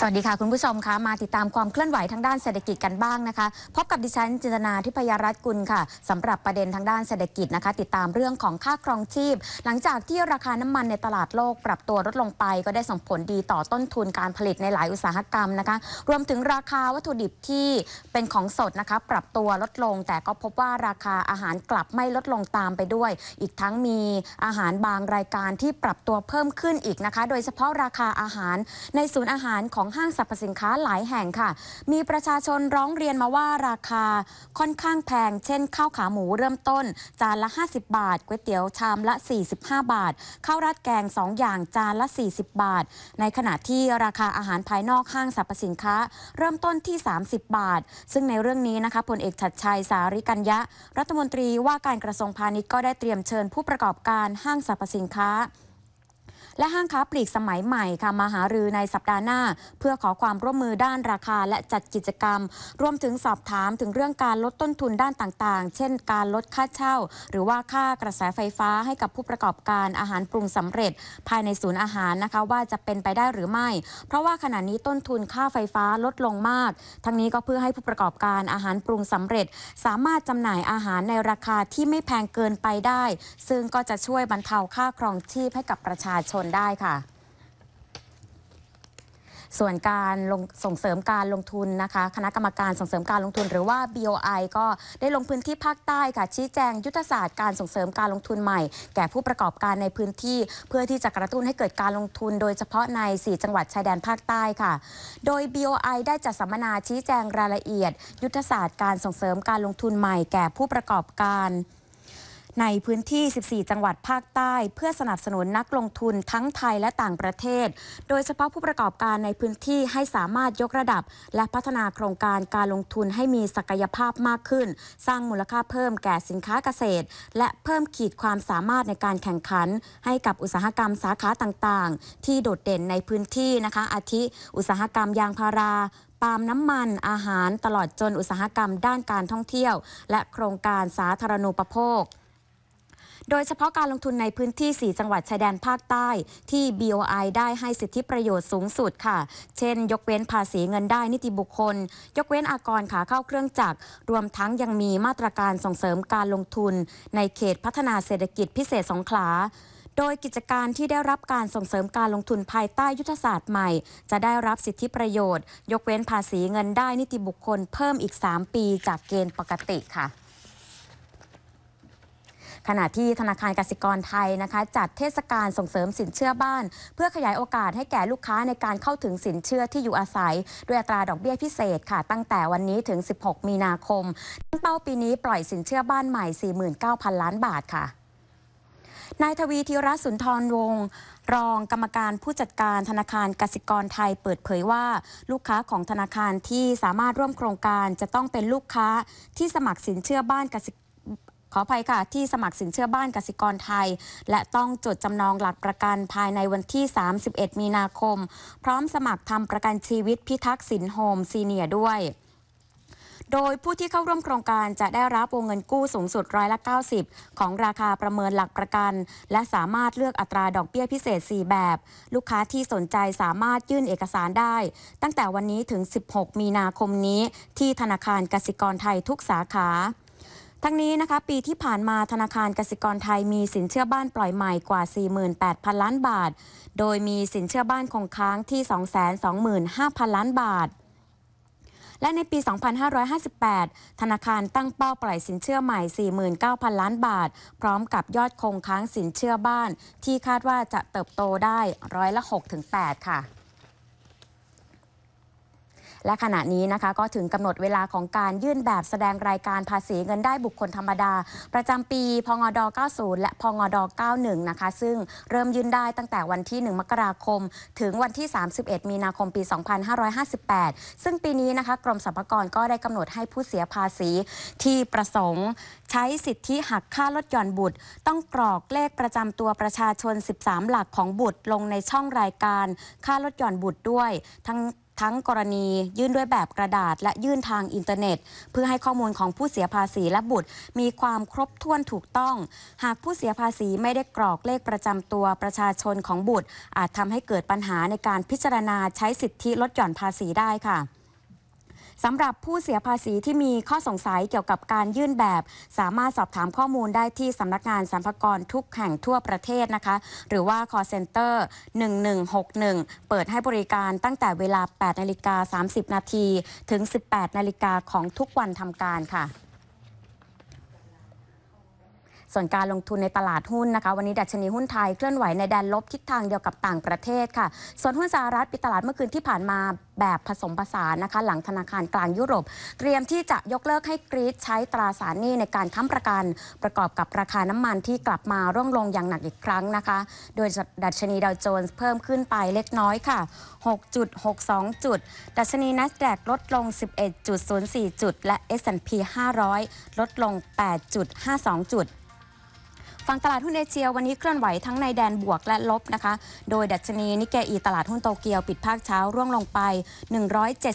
สวัสดีค่ะคุณผู้ชมคะมาติดตามความเคลื่อนไหวทางด้านเศรษฐกิจกันบ้างนะคะพบกับดิฉันจินตนาทิพยรัตน์กุลค่ะสำหรับประเด็นทางด้านเศรษฐกิจนะคะติดตามเรื่องของค่าครองชีพ หลังจากที่ราคาน้ำมันในตลาดโลกปรับตัวลดลงไปก็ได้ส่งผลดีต่อต้นทุนการผลิตในหลายอุตสาหกรรมนะคะ รวมถึงราคาวัตถุดิบที่เป็นของสดนะคะปรับตัวลดลง แต่ก็พบว่าราคาอาหารกลับไม่ลดลงตามไปด้วย อีกทั้งมีอาหารบางรายการที่ปรับตัวเพิ่มขึ้นอีกนะคะ โดยเฉพาะราคาอาหารในศูนย์อาหารของของห้างสรรพสินค้าหลายแห่งค่ะ มีประชาชนร้องเรียนมาว่าราคาค่อนข้างแพง เช่น ข้าวขาหมูเริ่มต้นจานละ 50 บาทก๋วยเตี๋ยวชามละ 45 บาทข้าวราดแกง2อย่างจานละ 40 บาท ในขณะที่ราคาอาหารภายนอกห้างสรรพสินค้า เริ่มต้นที่ 30 บาท ซึ่งในเรื่องนี้นะคะพลเอกชัดชัยสาริกัญญะรัฐมนตรีว่าการกระทรวงพาณิชย์ก็ได้เตรียมเชิญผู้ประกอบการห้างสรรพสินค้าและห้างค้าปลีกสมัยใหม่ค่ะมาหารือในสัปดาห์หน้า เพื่อขอความร่วมมือด้านราคาและจัดกิจกรรมรวมถึงสอบถามถึงเรื่องการลดต้นทุนด้านต่าง ๆ เช่น การลดค่าเช่า หรือว่าค่ากระแสไฟฟ้าให้กับผู้ประกอบการอาหารปรุงสำเร็จ ภายในศูนย์อาหารนะคะว่าจะเป็นไปได้หรือไม่ เพราะว่าขณะนี้ต้นทุนค่าไฟฟ้าลดลงมาก ทั้งนี้ก็เพื่อให้ผู้ประกอบการอาหารปรุงสำเร็จ สามารถจำหน่ายอาหารในราคาที่ไม่แพงเกินไปได้ ซึ่งก็จะช่วยบรรเทาค่าครองชีพให้กับประชาชนนได้ค่ะส่วนการลงส่งเสริมการลงทุนนะคะ คณะกรรมการส่งเสริมการลงทุน หรือว่า BOI ก็ได้ลงพื้นที่ภาคใต้ค่ะชี้แจงยุทธศาสตร์การส่งเสริมการลงทุนใหม่ แก่ผู้ประกอบการในพื้นที่ เพื่อที่จะกระตุ้นให้เกิดการลงทุน โดยเฉพาะใน4จังหวัดชายแดนภาคใต้ค่ะ โดย BOI ได้จัดสัมมนาชี้แจงรายละเอียด ยุทธศาสตร์การส่งเสริมการลงทุนใหม่ แก่ผู้ประกอบการในพื้นที่ 14 จังหวัดภาคใต้ เพื่อสนับสนุนนักลงทุนทั้งไทยและต่างประเทศ โดยเฉพาะผู้ประกอบการในพื้นที่ให้สามารถยกระดับและพัฒนาโครงการการลงทุนให้มีศักยภาพมากขึ้น สร้างมูลค่าเพิ่มแก่สินค้าเกษตร และเพิ่มขีดความสามารถในการแข่งขัน ให้กับอุตสาหกรรมสาขาต่างๆ ที่โดดเด่นในพื้นที่นะคะอาทิอุตสาหกรรมยางพาราปาล์มน้ำมันอาหารตลอดจนอุตสาหกรรมด้านการท่องเที่ยว และโครงการสาธารณูปโภคโดยเฉพาะการลงทุนในพื้นที่ 4 จังหวัดชายแดนภาคใต้ ที่ BOI ได้ให้สิทธิประโยชน์สูงสุดค่ะ เช่นยกเว้นภาษีเงินได้นิติบุคคล ยกเว้นอากรขาเข้าเครื่องจักร รวมทั้งยังมีมาตรการส่งเสริมการลงทุนในเขตพัฒนาเศรษฐกิจพิเศษสงขลา โดยกิจการที่ได้รับการส่งเสริมการลงทุนภายใต้ยุทธศาสตร์ใหม่จะได้รับสิทธิประโยชน์ ยกเว้นภาษีเงินได้นิติบุคคลเพิ่มอีก 3 ปีจากเกณฑ์ปกติค่ะขณะที่ธนาคารกสิกรไทยนะคะ จัดเทศกาลส่งเสริมสินเชื่อบ้าน เพื่อขยายโอกาสให้แก่ลูกค้าในการเข้าถึงสินเชื่อที่อยู่อาศัย ด้วยอัตราดอกเบี้ยพิเศษค่ะ ตั้งแต่วันนี้ถึง 16 มีนาคม ตั้งเป้าปีนี้ปล่อยสินเชื่อบ้านใหม่ 49,000 ล้านบาทค่ะนายทวีธีรสุนทรวงศ์รองกรรมการผู้จัดการธนาคารกสิกรไทยเปิดเผยว่า ลูกค้าของธนาคารที่สามารถร่วมโครงการ จะต้องเป็นลูกค้าที่สมัครสินเชื่อบ้านกสิขออภัยค่ะ ที่สมัครสินเชื่อบ้านกสิกรไทย และต้องจดจำนองหลักประกันภายในวันที่ 31 มีนาคม พร้อมสมัครทำประกันชีวิตพิทักษ์สินโฮม ซีเนียด้วย โดยผู้ที่เข้าร่วมโครงการจะได้รับวงเงินกู้สูงสุดร้อยละ90 ของราคาประเมินหลักประกัน และสามารถเลือกอัตราดอกเบี้ยพิเศษ 4 แบบ ลูกค้าที่สนใจสามารถยื่นเอกสารได้ ตั้งแต่วันนี้ถึง 16 มีนาคมนี้ที่ธนาคารกสิกรไทยทุกสาขาทั้งนี้นะคะปีที่ผ่านมาธนาคารกสิกรไทยมีสินเชื่อบ้านปล่อยใหม่กว่า48,000ล้านบาท โดยมีสินเชื่อบ้านคงค้างที่225,000ล้านบาท และในปี 2558 ธนาคารตั้งเป้าปล่อยสินเชื่อใหม่ 49,000ล้านบาทพร้อมกับยอดคงค้างสินเชื่อบ้าน ที่คาดว่าจะเติบโตได้ร้อยละ 6-8 ค่ะและขณะนี้นะคะก็ถึงกำหนดเวลาของการยื่นแบบแสดงรายการภาษีเงินได้บุคคลธรรมดา ประจำปี พงด 90 และพงด 91 นะคะ ซึ่งเริ่มยื่นได้ตั้งแต่วันที่ 1 มกราคม ถึงวันที่ 31 มีนาคมปี 2558 ซึ่งปีนี้นะคะกรมสรรพากรก็ได้กำหนดให้ผู้เสียภาษีที่ประสงค์ใช้สิทธิหักค่าลดหย่อนบุตร ต้องกรอกเลขประจำตัวประชาชน 13 หลักของบุตรลงในช่องรายการค่าลดหย่อนบุตรด้วยทั้งทั้งกรณียื่นด้วยแบบกระดาษและยื่นทางอินเทอร์เน็ต เพื่อให้ข้อมูลของผู้เสียภาษีและบุตรมีความครบถ้วนถูกต้อง หากผู้เสียภาษีไม่ได้กรอกเลขประจำตัวประชาชนของบุตร อาจทำให้เกิดปัญหาในการพิจารณาใช้สิทธิลดหย่อนภาษีได้ค่ะสำหรับผู้เสียภาษีที่มีข้อสงสัยเกี่ยวกับการยื่นแบบ สามารถสอบถามข้อมูลได้ที่สำนักงานสรรพากรทุกแห่งทั่วประเทศนะคะหรือว่า call center 1161 เปิดให้บริการตั้งแต่เวลา8นาฬิกา30 นาทีถึง 18นาฬิกาของทุกวันทำการค่ะส่วนการลงทุนในตลาดหุ้นนะคะวันนี้ดัชนีหุ้นไทยเคลื่อนไหวในแดนลบทิศทางเดียวกับต่างประเทศค่ะส่วนหุ้นสหรัฐปิดตลาดเมื่อคืนที่ผ่านมาแบบผสมผสานนะคะ หลังธนาคารกลางยุโรป เตรียมที่จะยกเลิกให้กรีซใช้ตราสารหนี้ในการค้ำประกัน ประกอบกับราคาน้ำมันที่กลับมาร่วงลงอย่างหนักอีกครั้งนะคะ โดยดัชนีดาวโจนส์เพิ่มขึ้นไปเล็กน้อยค่ะ6.62จุดดัชนี NASDAQ ลดลง 11.04 จุด และ S&P 500ลดลง 8.52 จุดฟังตลาดหุ้นเอเชียวันนี้เคลื่อนไหวทั้งในแดนบวกและลบนะคะ โดยดัชนีนิเกอีตลาดหุ้นโตเกียว ปิดภาคเช้า ร่วงลงไป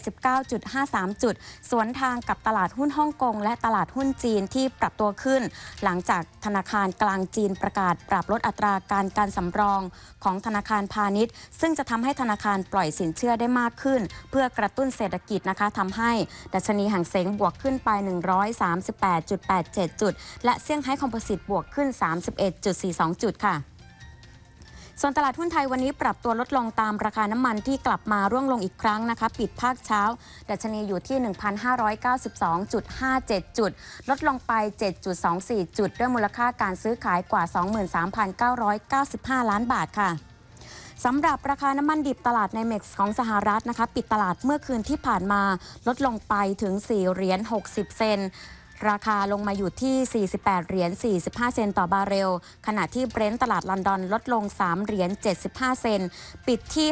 179.53 จุด สวนทางกับตลาดหุ้นฮ่องกง และตลาดหุ้นจีนที่ปรับตัวขึ้น หลังจากธนาคารกลางจีนประกาศปรับลดอัตราการการสำรองของธนาคารพาณิชย์ ซึ่งจะทำให้ธนาคารปล่อยสินเชื่อได้มากขึ้น เพื่อกระตุ้นเศรษฐกิจนะคะทำให้ดัชนีห่างเสงบวกขึ้นไป 138.87 จุด และเซี่ยงไฮ้คอมโพสิตบวกขึ้น 3 1 1 4 2 จุดค่ะ ส่วนตลาดหุ้นไทยวันนี้ปรับตัวลดลงตามราคาน้ำมันที่กลับมาร่วงลงอีกครั้งนะคะ ปิดภาคเช้า ดัชนีอยู่ที่ 1,592.57 จุด ลดลงไป 7.24 จุด ด้วยมูลค่าการซื้อขายกว่า 23,995 ล้านบาทค่ะ สำหรับราคาน้ำมันดิบตลาดในเม็กซ์ของสหรัฐนะคะ ปิดตลาดเมื่อคืนที่ผ่านมาลดลงไปถึง 4 เหรียญ 60 เซนราคาลงมาอยู่ที่ 48 เหรียญ 45 เซนต์ต่อบาร์เรล ขณะที่เบรนท์ตลาดลอนดอนลดลง 3 เหรียญ 75 เซนต์ ปิดที่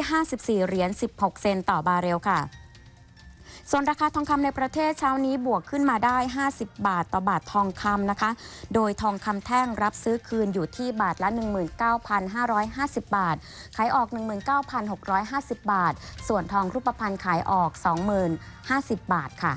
54 เหรียญ 16 เซนต์ต่อบาร์เรลค่ะ ส่วนราคาทองคำในประเทศเช้านี้บวกขึ้นมาได้ 50 บาทต่อบาททองคำนะคะ โดยทองคำแท่งรับซื้อคืนอยู่ที่บาทละ 19,550 บาท ขายออก 19,650 บาท ส่วนทองรูปพรรณขายออก 20,050 บาทค่ะ